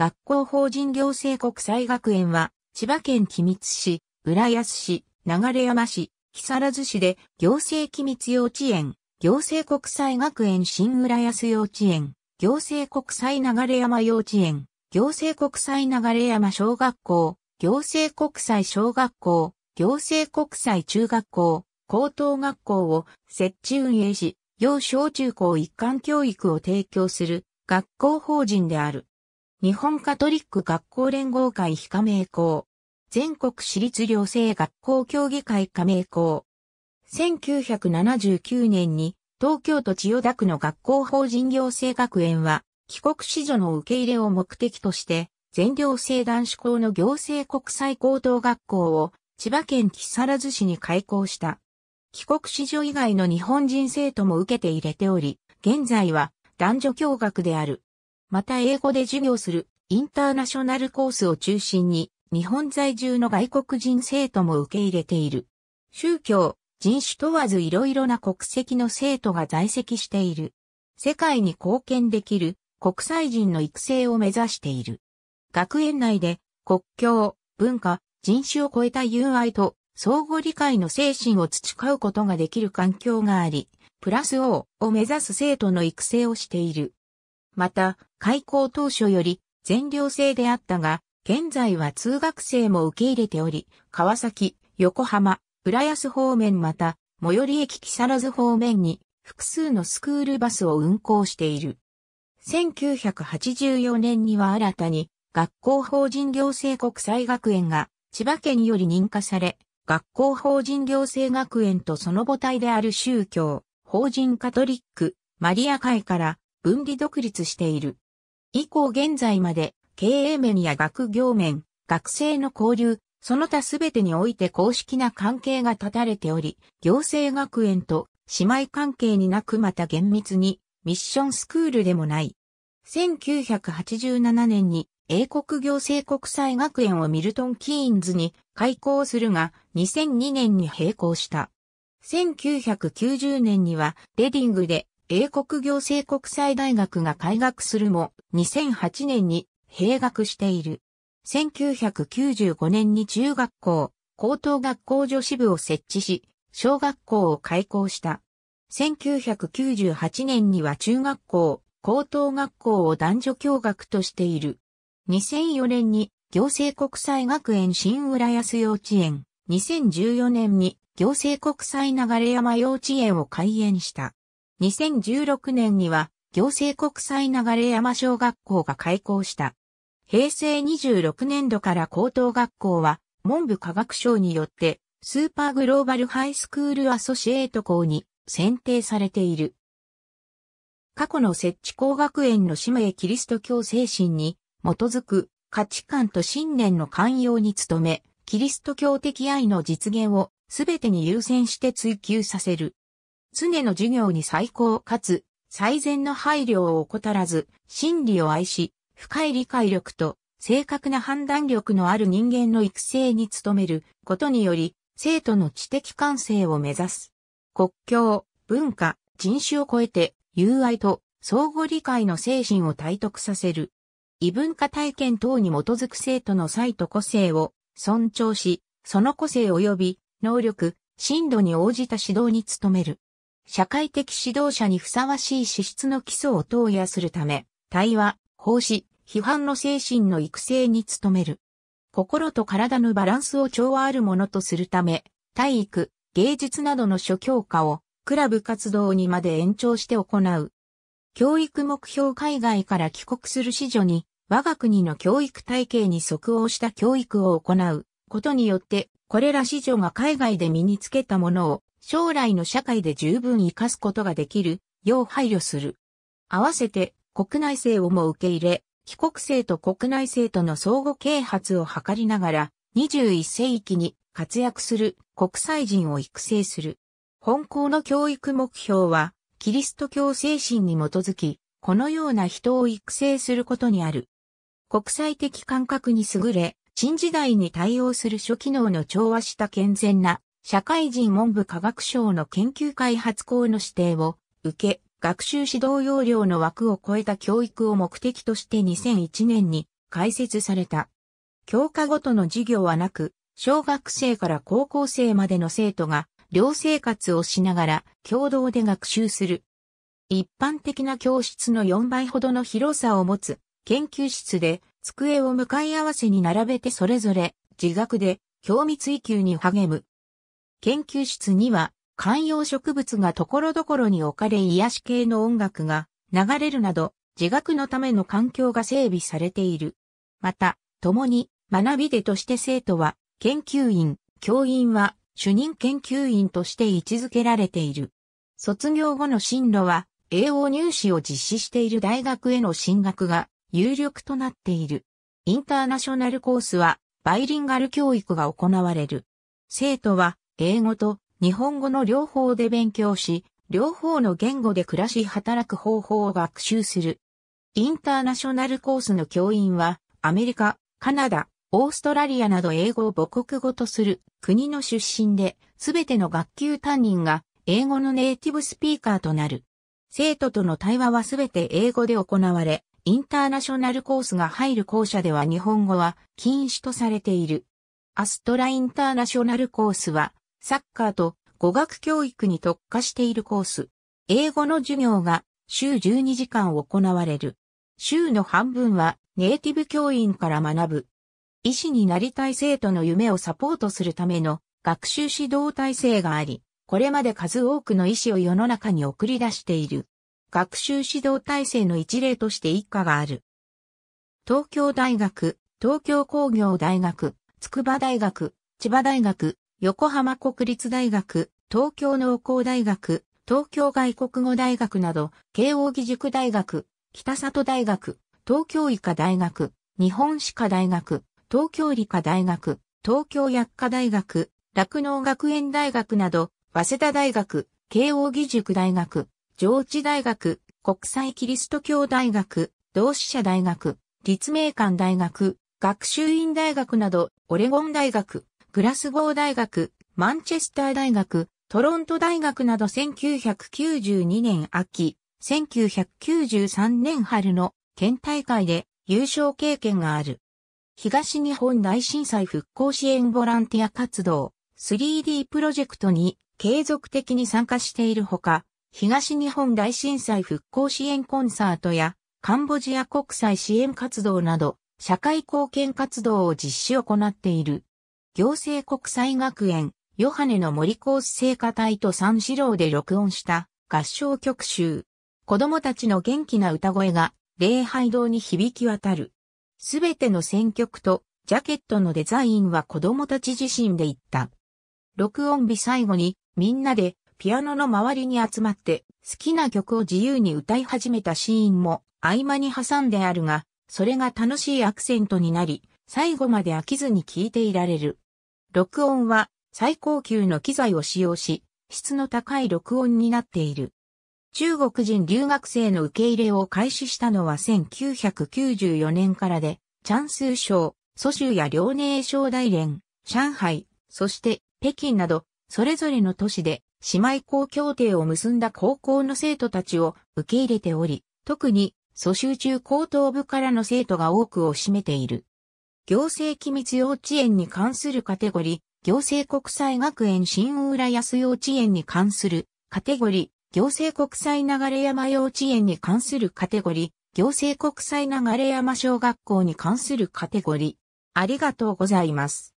学校法人行政国際学園は、千葉県君津市、浦安市、流山市、木更津市で、行政君津幼稚園、行政国際学園新浦安幼稚園、行政国際流山幼稚園、行政国際流山小学校、行政国際小学校、行政国際中学校、高等学校を設置運営し、要小中高一貫教育を提供する学校法人である。日本カトリック学校連合会非加盟校。全国私立寮生学校協議会加盟校。1979年に東京都千代田区の学校法人寮生学園は帰国子女の受け入れを目的として全寮生男子校の行政国際高等学校を千葉県木更津市に開校した。帰国子女以外の日本人生徒も受けて入れており、現在は男女共学である。また英語で授業するインターナショナルコースを中心に日本在住の外国人生徒も受け入れている。宗教、人種問わずいろいろな国籍の生徒が在籍している。世界に貢献できる国際人の育成を目指している。学園内で国境、文化、人種を超えた友愛と相互理解の精神を培うことができる環境があり、プラス O を目指す生徒の育成をしている。また、開校当初より全寮制であったが、現在は通学生も受け入れており、川崎、横浜、浦安方面また、最寄り駅木更津方面に複数のスクールバスを運行している。1984年には新たに学校法人行政国際学園が千葉県より認可され、学校法人行政学園とその母体である宗教、法人カトリック、マリア会から分離独立している。以降現在まで、経営面や学業面、学生の交流、その他すべてにおいて公式な関係が断たれており、行政学園と姉妹関係になくまた厳密にミッションスクールでもない。1987年に英国行政国際学園をミルトン・キーンズに開校するが2002年に閉校した。1990年にはレディングで英国行政国際大学が開学するも、2008年に閉学している。1995年に中学校、高等学校女子部を設置し、小学校を開校した。1998年には中学校、高等学校を男女共学としている。2004年に行政国際学園新浦安幼稚園、2014年に行政国際流山幼稚園を開園した。2016年には行政国際流山小学校が開校した。平成26年度から高等学校は文部科学省によってスーパーグローバルハイスクールアソシエート校に選定されている。過去の設置工学園の使命キリスト教精神に基づく価値観と信念の寛容に努め、キリスト教的愛の実現をすべてに優先して追求させる。常の授業に最高かつ最善の配慮を怠らず、真理を愛し、深い理解力と正確な判断力のある人間の育成に努めることにより、生徒の知的感性を目指す。国境、文化、人種を超えて、友愛と相互理解の精神を体得させる。異文化体験等に基づく生徒の才と個性を尊重し、その個性及び能力、深度に応じた指導に努める。社会的指導者にふさわしい資質の基礎を投与するため、対話、奉仕、批判の精神の育成に努める。心と体のバランスを調和あるものとするため、体育、芸術などの諸教科をクラブ活動にまで延長して行う。教育目標海外から帰国する子女に我が国の教育体系に即応した教育を行うことによって、これら子女が海外で身につけたものを将来の社会で十分活かすことができるよう配慮する。合わせて国内生をも受け入れ、帰国生と国内生との相互啓発を図りながら、21世紀に活躍する国際人を育成する。本校の教育目標は、キリスト教精神に基づき、このような人を育成することにある。国際的感覚に優れ、新時代に対応する諸機能の調和した健全な社会人文部科学省の研究開発校の指定を受け、学習指導要領の枠を超えた教育を目的として2001年に開設された。教科ごとの授業はなく、小学生から高校生までの生徒が寮生活をしながら共同で学習する。一般的な教室の4倍ほどの広さを持つ研究室で机を向かい合わせに並べてそれぞれ自学で興味追求に励む研究室には観葉植物が所々に置かれ癒し系の音楽が流れるなど自学のための環境が整備されている。また、共に学び手として生徒は研究員、教員は主任研究員として位置づけられている。卒業後の進路は栄養入試を実施している大学への進学が有力となっている。インターナショナルコースはバイリンガル教育が行われる。生徒は英語と日本語の両方で勉強し、両方の言語で暮らし働く方法を学習する。インターナショナルコースの教員は、アメリカ、カナダ、オーストラリアなど英語を母国語とする国の出身で、すべての学級担任が英語のネイティブスピーカーとなる。生徒との対話はすべて英語で行われ、インターナショナルコースが入る校舎では日本語は禁止とされている。アストラインターナショナルコースはサッカーと語学教育に特化しているコース。英語の授業が週12時間行われる。週の半分はネイティブ教員から学ぶ。医師になりたい生徒の夢をサポートするための学習指導体制があり、これまで数多くの医師を世の中に送り出している。学習指導体制の一例として一家がある。東京大学、東京工業大学、筑波大学、千葉大学、横浜国立大学、東京農工大学、東京外国語大学など、慶応義塾大学、北里大学、東京医科大学、日本歯科大学、東京理科大学、東京薬科大学、酪農学園大学など、早稲田大学、慶応義塾大学、上智大学、国際キリスト教大学、同志社大学、立命館大学、学習院大学など、オレゴン大学、グラスゴー大学、マンチェスター大学、トロント大学など1992年秋、1993年春の県大会で優勝経験がある。東日本大震災復興支援ボランティア活動 3D プロジェクトに継続的に参加しているほか、東日本大震災復興支援コンサートやカンボジア国際支援活動など社会貢献活動を実施行っている。行政国際学園、ヨハネの森コース聖歌隊と三四郎で録音した合唱曲集。子供たちの元気な歌声が礼拝堂に響き渡る。すべての選曲とジャケットのデザインは子供たち自身で言った。録音日最後にみんなでピアノの周りに集まって好きな曲を自由に歌い始めたシーンも合間に挟んであるが、それが楽しいアクセントになり、最後まで飽きずに聞いていられる。録音は最高級の機材を使用し、質の高い録音になっている。中国人留学生の受け入れを開始したのは1994年からで、チャンスー省、蘇州や遼寧省大連、上海、そして北京など、それぞれの都市で姉妹校協定を結んだ高校の生徒たちを受け入れており、特に蘇州中高等部からの生徒が多くを占めている。行政機密幼稚園に関するカテゴリー、行政国際学園新浦安幼稚園に関するカテゴリー、行政国際流山幼稚園に関するカテゴリー、行政国際流山小学校に関するカテゴリー。ありがとうございます。